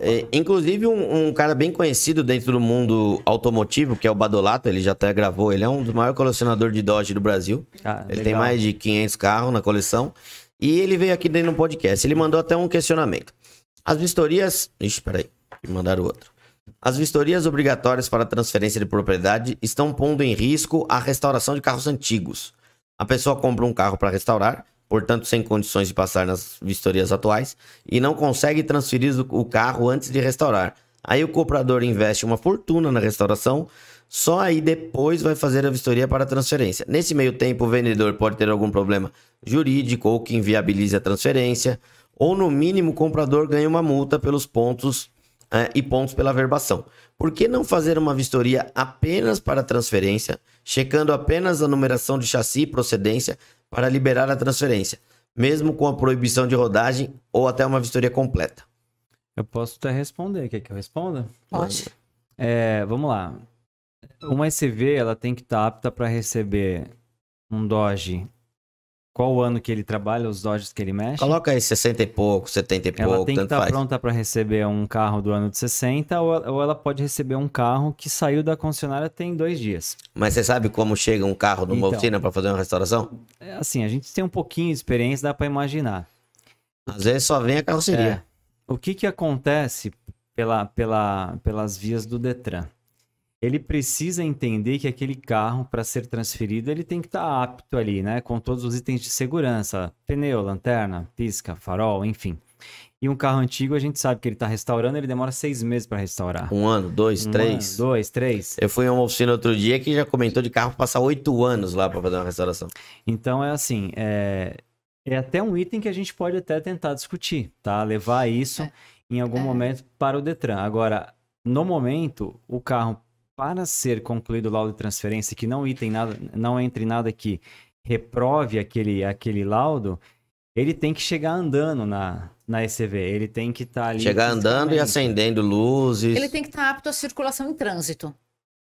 É, inclusive, um, um, cara bem conhecido dentro do mundo automotivo, que é o Badolato, ele já até gravou, ele é um dos maiores colecionadores de Dodge do Brasil. Ah, ele legal. tem mais de 500 carros na coleção. E ele veio aqui dentro do podcast. Ele mandou até um questionamento. As vistorias. Ixi, peraí, me mandaram outro. As vistorias obrigatórias para transferência de propriedade estão pondo em risco a restauração de carros antigos. A pessoa compra um carro para restaurar, portanto sem condições de passar nas vistorias atuais, e não consegue transferir o carro antes de restaurar. Aí o comprador investe uma fortuna na restauração, só aí depois vai fazer a vistoria para transferência. Nesse meio tempo, o vendedor pode ter algum problema jurídico ou que inviabilize a transferência, ou no mínimo o comprador ganha uma multa pelos pontos é, e pontos pela verbação. Por que não fazer uma vistoria apenas para transferência, checando apenas a numeração de chassi e procedência, para liberar a transferência, mesmo com a proibição de rodagem ou até uma vistoria completa? Eu posso até responder. Quer que eu responda? Pode. É, vamos lá. Uma ECV ela tem que estar tá apta para receber um Doge qual o ano que ele trabalha, os Dodges que ele mexe? Coloca aí 60 e pouco, 70 e ela pouco, Ela tem que estar tá pronta para receber um carro do ano de 60 ou ela pode receber um carro que saiu da concessionária tem dois dias. Mas você sabe como chega um carro numa então, oficina para fazer uma restauração? É assim, a gente tem um pouquinho de experiência, dá para imaginar. Às vezes só vem a carroceria. É, o que que acontece pela, pela, pelas vias do Detran? ele precisa entender que aquele carro, para ser transferido, ele tem que estar tá apto ali, né? Com todos os itens de segurança: pneu, lanterna, pisca, farol, enfim. E um carro antigo, a gente sabe que ele está restaurando, ele demora seis meses para restaurar. Um ano, dois, um três. Ano, dois, três. Eu fui em uma oficina outro dia que já comentou de carro passar oito anos lá para fazer uma restauração. Então é assim, é... é até um item que a gente pode até tentar discutir, tá? Levar isso é. em algum é. momento para o Detran. Agora, no momento, o carro para ser concluído o laudo de transferência, que não, item nada, não entre nada que reprove aquele, aquele laudo, ele tem que chegar andando na, na ECV. Ele tem que estar tá ali. Chegar andando e acendendo luzes. Ele tem que estar tá apto à circulação em trânsito,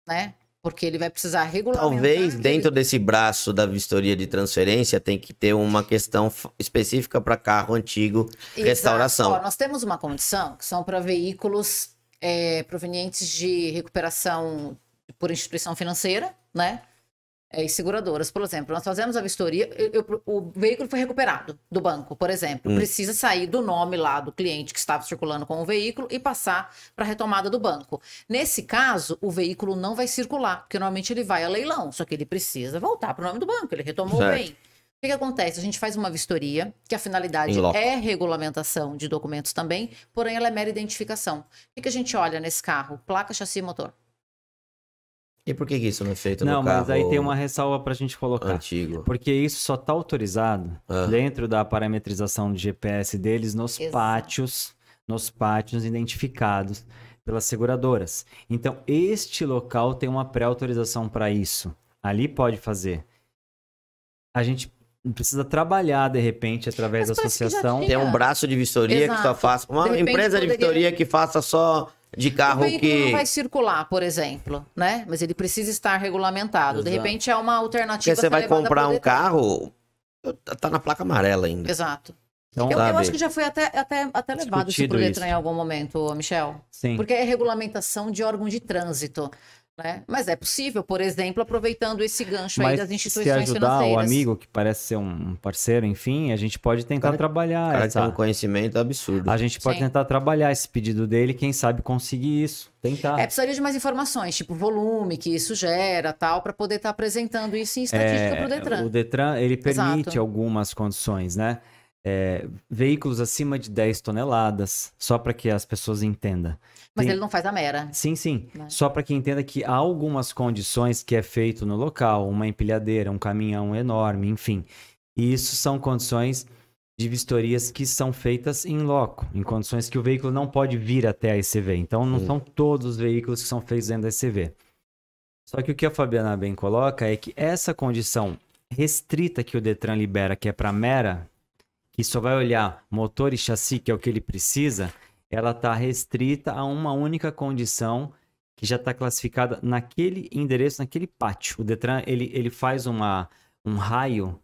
né? Porque ele vai precisar regular. Talvez dentro desse braço da vistoria de transferência tem que ter uma questão específica para carro antigo, Exato. restauração. Ó, nós temos uma condição que são para veículos é, provenientes de recuperação por instituição financeira, né? É, e seguradoras, por exemplo, nós fazemos a vistoria, eu, eu, o veículo foi recuperado do banco, por exemplo, hum. precisa sair do nome lá do cliente que estava circulando com o veículo e passar para a retomada do banco. Nesse caso, o veículo não vai circular, porque normalmente ele vai a leilão, só que ele precisa voltar para o nome do banco, ele retomou certo. o bem. O que, que, acontece? A gente faz uma vistoria, que a finalidade é regulamentação de documentos também, porém ela é mera identificação. O que, que a gente olha nesse carro? Placa, chassi e motor. E por que, que isso não é feito não, no carro? Não, mas aí tem uma ressalva para a gente colocar. Antigo. Porque isso só está autorizado ah. dentro da parametrização de GPS deles nos Exato. pátios, nos pátios identificados pelas seguradoras. Então, este local tem uma pré-autorização para isso. Ali pode fazer. A gente precisa trabalhar de repente através Mas da associação. Tem um braço de vistoria Exato. que só faça Uma de empresa poderia... de vistoria que faça só de carro o que não vai circular, por exemplo, né? Mas ele precisa estar regulamentado. Exato. De repente é uma alternativa. Porque você vai comprar um carro, tá na placa amarela ainda. Exato. Então, eu, eu, acho que já foi até, até, até levado isso pro Detran em algum momento, Michel. Sim. Porque é regulamentação de órgão de trânsito. Né? Mas é possível, por exemplo, aproveitando esse gancho Mas aí das instituições financeiras. se ajudar financeiras. o amigo, que parece ser um parceiro, enfim, a gente pode tentar cara, trabalhar. Cara essa... tem um conhecimento absurdo. A gente pode Sim. tentar trabalhar esse pedido dele, quem sabe conseguir isso. Tentar. É, precisaria de mais informações, tipo volume que isso gera, tal, para poder estar tá apresentando isso em estatística é, para o Detran. O Detran, ele permite Exato. algumas condições, né? é, veículos acima de 10 toneladas, só para que as pessoas entendam. Mas Tem... ele não faz a mera. Sim, sim. Né? Só para que entenda que há algumas condições que é feito no local, uma empilhadeira, um caminhão enorme, enfim. E isso são condições de vistorias que são feitas em loco, em condições que o veículo não pode vir até a ECV. Então, não sim. são todos os veículos que são feitos dentro da ECV. Só que o que a Fabiana bem coloca é que essa condição restrita que o Detran libera, que é para mera, que só vai olhar motor e chassi, que é o que ele precisa, ela está restrita a uma única condição que já está classificada naquele endereço, naquele pátio. O Detran ele, ele faz uma, um raio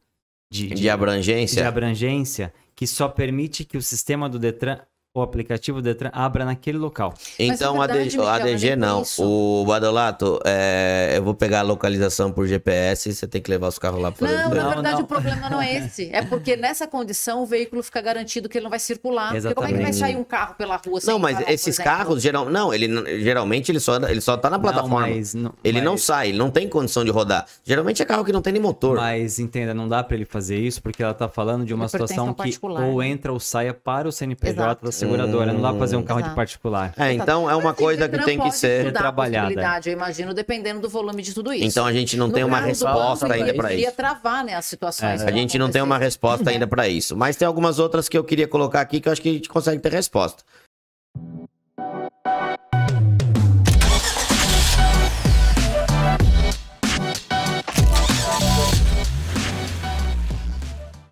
de, de, de abrangência. de abrangência que só permite que o sistema do Detran o aplicativo Detran abra naquele local. Então, a ADG, ADG não. O Badolato, é, eu vou pegar a localização por GPS e você tem que levar os carros lá para Não, na verdade não. o problema não é esse. É porque nessa condição o veículo fica garantido que ele não vai circular. Exatamente. Porque como é que vai sair um carro pela rua sem Não, mas parar, esses carros, geral, não, ele, geralmente ele só, ele só tá na plataforma. Não, mas, não, ele mas... não sai, ele não tem condição de rodar. Geralmente é carro que não tem nem motor. Mas entenda, não dá para ele fazer isso porque ela tá falando de uma ele situação que ou né? entra ou saia para o CNPJ da seguradora, não dá pra fazer um carro tá. de particular. É, então é uma Mas coisa que tem que ser trabalhada. Eu imagino, dependendo do volume de tudo isso. Então a gente não no tem uma resposta ainda então, para isso. travar, né, as situações. É. A gente não tem uma resposta ainda para isso. Mas tem algumas outras que eu queria colocar aqui que eu acho que a gente consegue ter resposta.